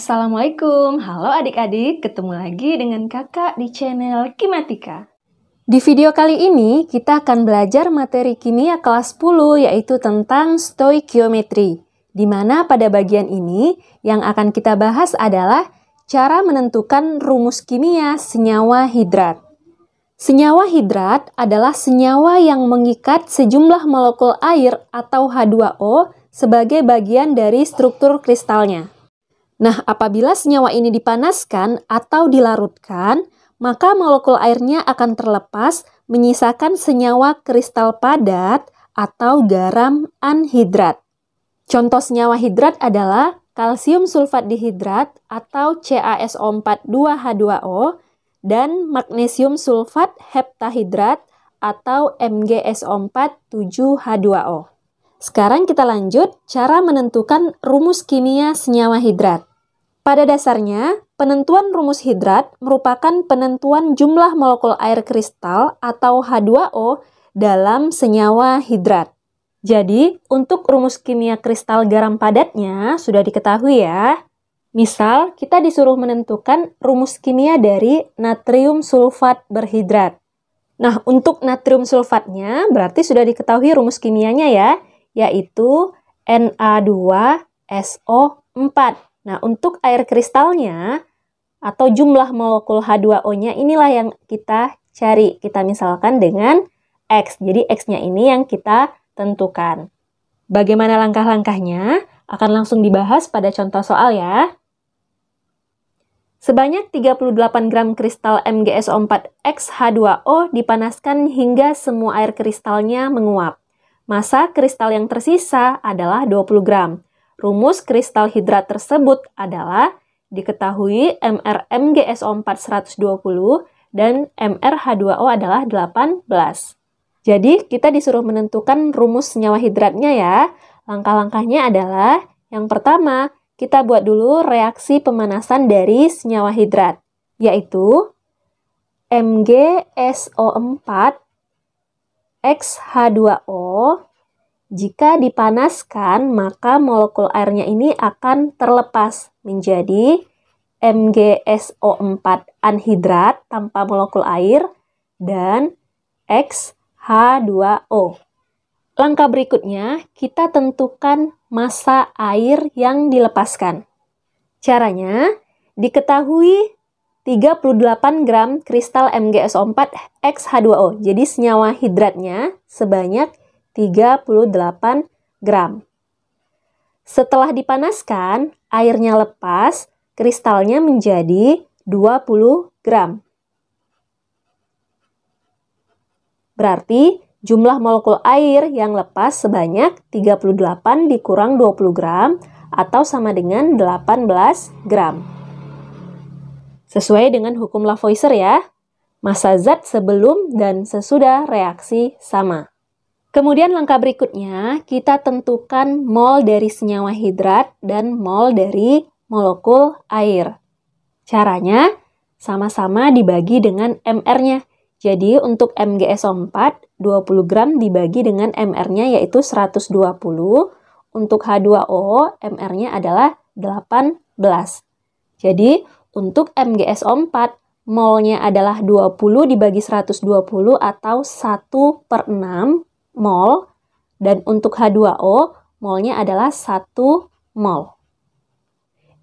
Assalamualaikum, halo adik-adik, ketemu lagi dengan kakak di channel Kimatika. Di video kali ini, kita akan belajar materi kimia kelas 10 yaitu tentang stoikiometri, di mana pada bagian ini yang akan kita bahas adalah cara menentukan rumus kimia senyawa hidrat. Senyawa hidrat adalah senyawa yang mengikat sejumlah molekul air atau H2O sebagai bagian dari struktur kristalnya. Nah, apabila senyawa ini dipanaskan atau dilarutkan, maka molekul airnya akan terlepas menyisakan senyawa kristal padat atau garam anhidrat. Contoh senyawa hidrat adalah kalsium sulfat dihidrat atau CaSO42H2O dan magnesium sulfat heptahidrat atau MgSO47H2O. Sekarang kita lanjut cara menentukan rumus kimia senyawa hidrat. Pada dasarnya, penentuan rumus hidrat merupakan penentuan jumlah molekul air kristal atau H2O dalam senyawa hidrat. Jadi, untuk rumus kimia kristal garam padatnya sudah diketahui ya. Misal, kita disuruh menentukan rumus kimia dari natrium sulfat berhidrat. Nah, untuk natrium sulfatnya berarti sudah diketahui rumus kimianya ya, yaitu Na2SO4 Nah, untuk air kristalnya atau jumlah molekul H2O-nya inilah yang kita cari. Kita misalkan dengan X. Jadi X-nya ini yang kita tentukan. Bagaimana langkah-langkahnya akan langsung dibahas pada contoh soal ya. Sebanyak 38 gram kristal MgSO4XH2O dipanaskan hingga semua air kristalnya menguap. Masa kristal yang tersisa adalah 20 gram. Rumus kristal hidrat tersebut adalah diketahui Mr MgSO4 120 dan mrh 2 o adalah 18. Jadi, kita disuruh menentukan rumus senyawa hidratnya ya. Langkah-langkahnya adalah, yang pertama, kita buat dulu reaksi pemanasan dari senyawa hidrat, yaitu MgSO4 XH2O jika dipanaskan, maka molekul airnya ini akan terlepas menjadi MgSO4 anhidrat tanpa molekul air dan XH2O. Langkah berikutnya, kita tentukan massa air yang dilepaskan. Caranya, diketahui 38 gram kristal MgSO4 XH2O. Jadi senyawa hidratnya sebanyak 38 gram. Setelah dipanaskan, airnya lepas, kristalnya menjadi 20 gram. Berarti jumlah molekul air yang lepas sebanyak 38 dikurang 20 gram atau sama dengan 18 gram. Sesuai dengan hukum Lavoisier ya, massa zat sebelum dan sesudah reaksi sama. Kemudian langkah berikutnya, kita tentukan mol dari senyawa hidrat dan mol dari molekul air. Caranya, sama-sama dibagi dengan MR-nya. Jadi untuk MgSO4, 20 gram dibagi dengan MR-nya yaitu 120. Untuk H2O, MR-nya adalah 18. Jadi untuk MgSO4, molnya adalah 20 dibagi 120 atau 1 per 6 mol dan untuk H2O molnya adalah 1 mol.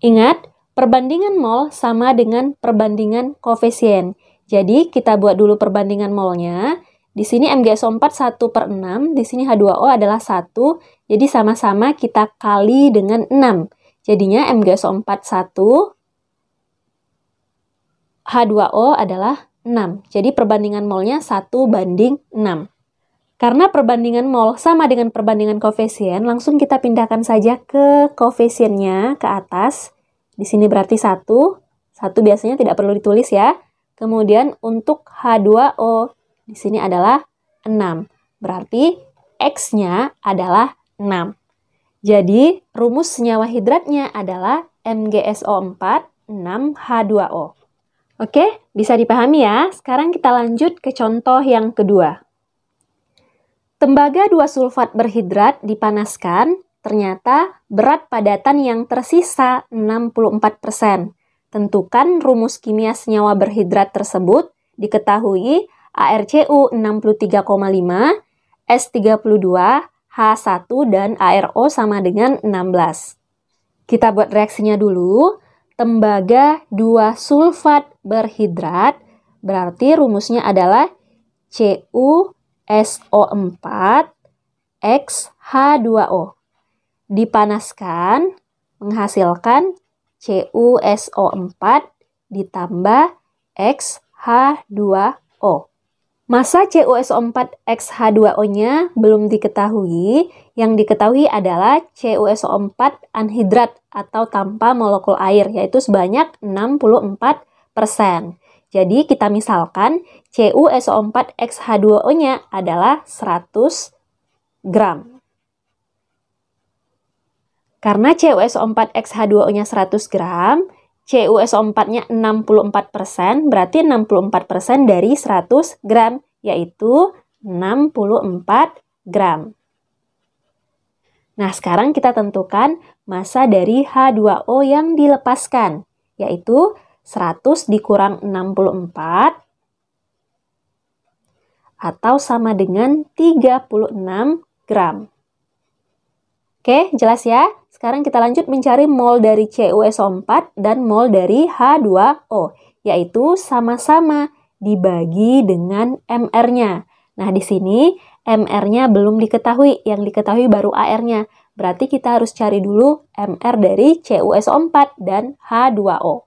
Ingat, perbandingan mol sama dengan perbandingan koefisien. Jadi kita buat dulu perbandingan molnya. Di sini MgSO4 1 per 6, di sini H2O adalah 1, jadi sama-sama kita kali dengan 6. Jadinya MgSO4 1, H2O adalah 6. Jadi perbandingan molnya 1 banding 6. Karena perbandingan mol sama dengan perbandingan koefisien, langsung kita pindahkan saja ke koefisiennya ke atas. Di sini berarti 1, 1 biasanya tidak perlu ditulis ya. Kemudian untuk H2O, di sini adalah 6. Berarti X-nya adalah 6. Jadi rumus senyawa hidratnya adalah MgSO4 6H2O. Oke, bisa dipahami ya. Sekarang kita lanjut ke contoh yang kedua. Tembaga dua sulfat berhidrat dipanaskan, ternyata berat padatan yang tersisa 64%. Tentukan rumus kimia senyawa berhidrat tersebut diketahui ARCU 63,5, S32, H1 dan ARO sama dengan 16. Kita buat reaksinya dulu. Tembaga 2 sulfat berhidrat berarti rumusnya adalah CU SO4 X H2O. Dipanaskan menghasilkan CuSO4 ditambah XH2O. Masa CuSO4 XH2O-nya belum diketahui, yang diketahui adalah CuSO4 anhidrat atau tanpa molekul air, yaitu sebanyak 64 persen. Jadi kita misalkan CuSO4XH2O-nya adalah 100 gram. Karena CuSO4XH2O-nya 100 gram, CuSO4-nya 64%, berarti 64% dari 100 gram, yaitu 64 gram. Nah, sekarang kita tentukan massa dari H2O yang dilepaskan, yaitu 100 dikurang 64 atau sama dengan 36 gram. Oke, jelas ya? Sekarang kita lanjut mencari mol dari CuSO4 dan mol dari H2O, yaitu sama-sama dibagi dengan MR-nya. Nah, di sini MR-nya belum diketahui, yang diketahui baru AR-nya. Berarti kita harus cari dulu MR dari CuSO4 dan H2O.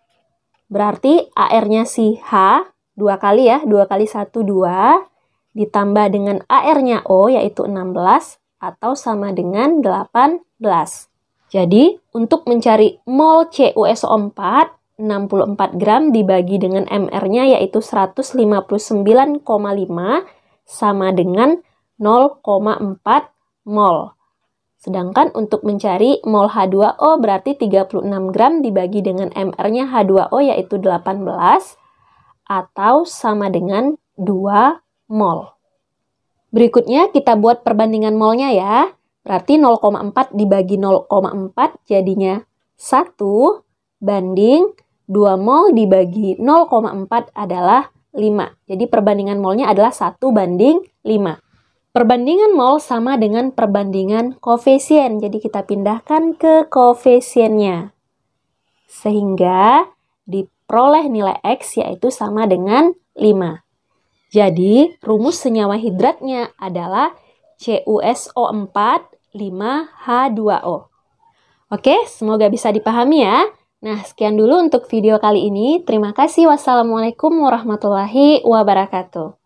Berarti AR-nya si H dua kali ya, dua kali satu dua ditambah dengan AR-nya O yaitu 16 atau sama dengan 18. Jadi, untuk mencari mol CuSO4, 64 gram dibagi dengan MR-nya yaitu 159,5 sama dengan 0,4 mol. Sedangkan untuk mencari mol H2O berarti 36 gram dibagi dengan MR-nya H2O yaitu 18 atau sama dengan 2 mol. Berikutnya kita buat perbandingan molnya ya. Berarti 0,4 dibagi 0,4 jadinya 1 banding 2 mol dibagi 0,4 adalah 5. Jadi perbandingan molnya adalah 1 banding 5. Perbandingan mol sama dengan perbandingan koefisien. Jadi kita pindahkan ke koefisiennya. Sehingga diperoleh nilai X yaitu sama dengan 5. Jadi rumus senyawa hidratnya adalah CuSO4 5H2O. Oke, semoga bisa dipahami ya. Nah, sekian dulu untuk video kali ini. Terima kasih. Wassalamualaikum warahmatullahi wabarakatuh.